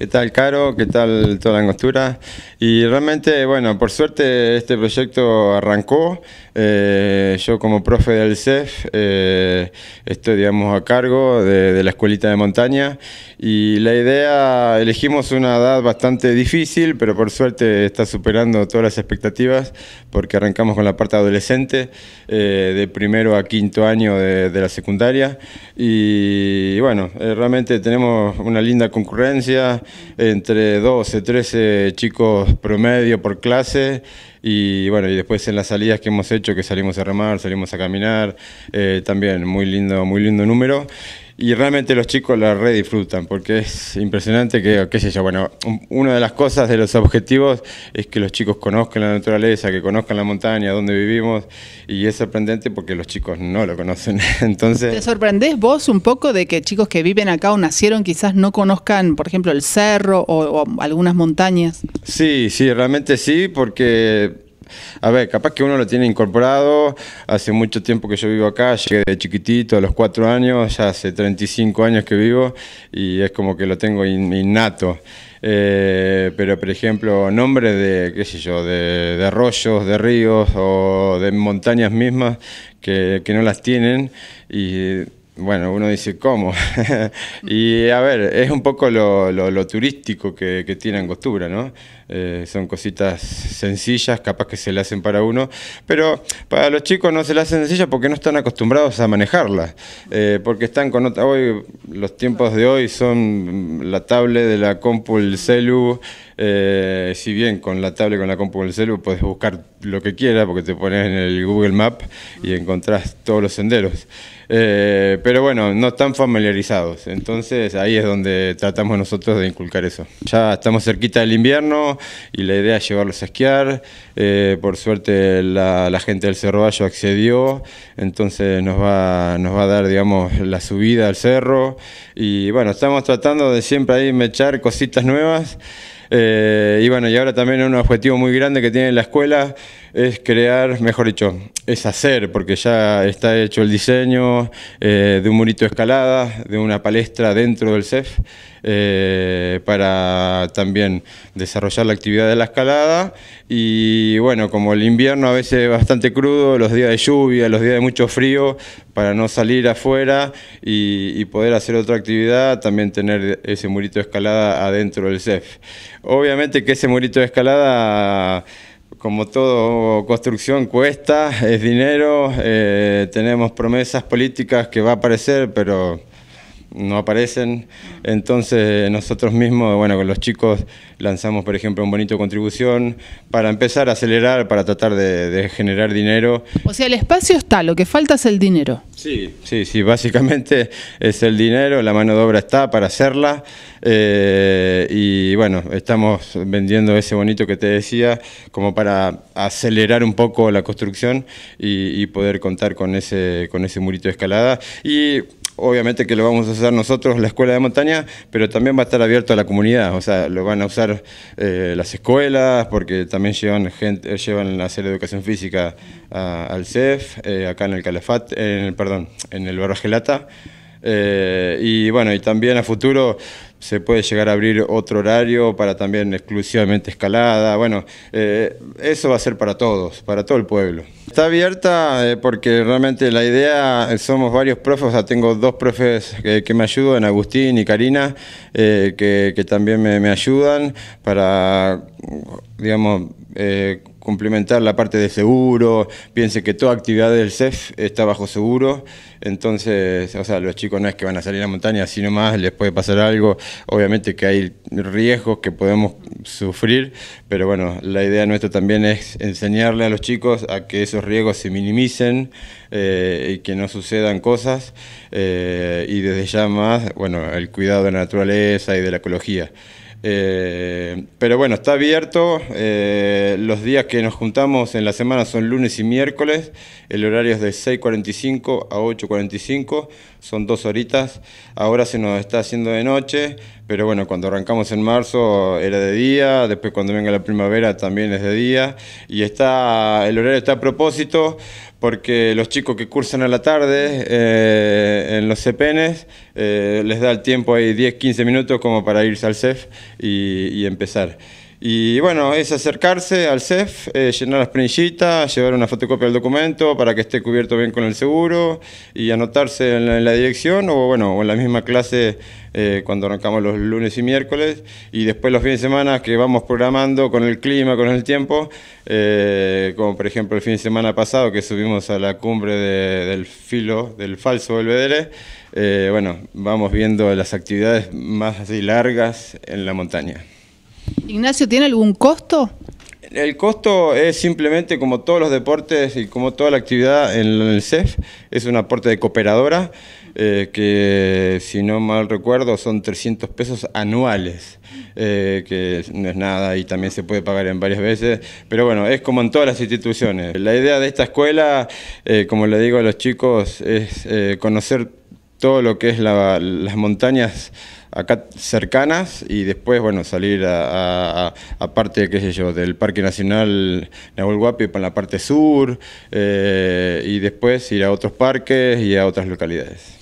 ¿Qué tal, Caro? ¿Qué tal toda la angostura? Y realmente, bueno, por suerte este proyecto arrancó. Eh, yo como profe del CEF eh, estoy, digamos, a cargo de, la escuelita de montaña y la idea, elegimos una edad bastante difícil, pero por suerte está superando todas las expectativas porque arrancamos con la parte adolescente, eh, de primero a quinto año de, de la secundaria. Y bueno, realmente tenemos una linda concurrencia entre 12, 13 chicos promedio por clase y bueno, y después en las salidas que hemos hecho, que salimos a remar, salimos a caminar, eh, también muy lindo, muy lindo número. Y realmente los chicos la disfrutan, porque es impresionante que, qué sé yo, bueno, una de las cosas de los objetivos es que los chicos conozcan la naturaleza, que conozcan la montaña, donde vivimos, y es sorprendente porque los chicos no lo conocen. Entonces, ¿Te sorprendés vos un poco de que chicos que viven acá o nacieron quizás no conozcan, por ejemplo, el cerro o algunas montañas? Sí, sí, realmente sí, porque a ver, capaz que uno lo tiene incorporado. Hace mucho tiempo que yo vivo acá, llegué de chiquitito, a los cuatro años, ya hace 35 años que vivo y es como que lo tengo innato. Eh, pero, por ejemplo, nombres de, qué sé yo, de, de arroyos, de ríos o de montañas mismas que, no las tienen y bueno, uno dice, ¿cómo? y a ver, es un poco lo, turístico que, que tiene Angostura, ¿no? Eh, son cositas sencillas, capaz que se le hacen para uno, pero para los chicos no se le hacen sencillas porque no están acostumbrados a manejarlas, eh, porque están con otra, hoy los tiempos de hoy son la tablet de la compu, el celu, eh, si bien con la tablet, con la compu, el celu puedes buscar lo que quieras porque te pones en el Google Map y encontrás todos los senderos. pero bueno, no están familiarizados. Entonces ahí es donde tratamos nosotros de inculcar eso. Ya estamos cerquita del invierno, y la idea es llevarlos a esquiar. Eh, por suerte la, gente del Cerro Bayo accedió, entonces nos va, a dar, la subida al cerro. Y bueno, estamos tratando de siempre ahí mechar cositas nuevas. Eh, y bueno, y ahora también un objetivo muy grande que tiene la escuela es crear, mejor dicho, es hacer, porque ya está hecho el diseño eh, de un murito de escalada, de una palestra dentro del CEF, eh, para también desarrollar la actividad de la escalada. Y bueno, como el invierno a veces es bastante crudo, los días de lluvia, los días de mucho frío, para no salir afuera y, y poder hacer otra actividad, también tener ese murito de escalada adentro del CEF. Obviamente que ese murito de escalada como todo construcción cuesta, es dinero, eh, tenemos promesas políticas que va a aparecer, pero no aparecen. Entonces nosotros mismos, bueno, con los chicos lanzamos, por ejemplo, un bonito contribución para empezar a acelerar, para tratar de, generar dinero. O sea, el espacio está, lo que falta es el dinero. Sí, sí, sí, básicamente es el dinero, la mano de obra está para hacerla eh, y bueno, estamos vendiendo ese bonito que te decía como para acelerar un poco la construcción y, poder contar con ese, con ese murito de escalada. Y obviamente que lo vamos a usar nosotros, la escuela de montaña, pero también va a estar abierto a la comunidad, o sea, lo van a usar eh, las escuelas, porque también llevan, gente, eh, llevan a hacer educación física al CEF, eh, acá en el Calafat, en el, perdón, en el barra Gelata. y bueno, y también a futuro se puede llegar a abrir otro horario para también exclusivamente escalada. Bueno, eh, eso va a ser para todos, para todo el pueblo. Está abierta eh, porque realmente la idea, eh, somos varios profes, o tengo dos profes que, me ayudan, Agustín y Karina, que, también me, me, ayudan para, digamos, complementar la parte de seguro, piense que toda actividad del CEF está bajo seguro, entonces, o sea, los chicos no es que van a salir a la montaña, sino más les puede pasar algo, obviamente que hay riesgos que podemos sufrir, pero bueno, la idea nuestra también es enseñarle a los chicos a que esos riesgos se minimicen eh, y que no sucedan cosas, eh, y desde ya más, bueno, el cuidado de la naturaleza y de la ecología. Eh, pero bueno, está abierto. Eh, los días que nos juntamos en la semana son lunes y miércoles. El horario es de 6.45 a 8.45. Son dos horitas. Ahora se nos está haciendo de noche. Pero bueno, cuando arrancamos en marzo era de día. Después cuando venga la primavera también es de día. Y está, el horario está a propósito porque los chicos que cursan a la tarde eh, en los CPN eh, les da el tiempo ahí 10-15 minutos como para irse al CEF y empezar. Y bueno, es acercarse al CEF, eh, llenar las planillitas, llevar una fotocopia del documento para que esté cubierto bien con el seguro y anotarse en la, dirección o bueno, en la misma clase eh, cuando arrancamos los lunes y miércoles y después los fines de semana que vamos programando con el clima, con el tiempo, eh, como por ejemplo el fin de semana pasado que subimos a la cumbre del filo, del falso Belvedere, bueno, vamos viendo las actividades más así largas en la montaña. Ignacio, ¿tiene algún costo? El costo es simplemente como todos los deportes y como toda la actividad en el CEF, es un aporte de cooperadora, eh, que si no mal recuerdo son 300 pesos anuales, eh, que no es nada y también se puede pagar en varias veces, pero bueno, es como en todas las instituciones. La idea de esta escuela, eh, como le digo a los chicos, es conocer todo lo que es las montañas acá cercanas y después, bueno, salir a, a, a parte, qué sé yo, del Parque Nacional Nahuel Huapi para la parte sur eh, y después ir a otros parques y a otras localidades.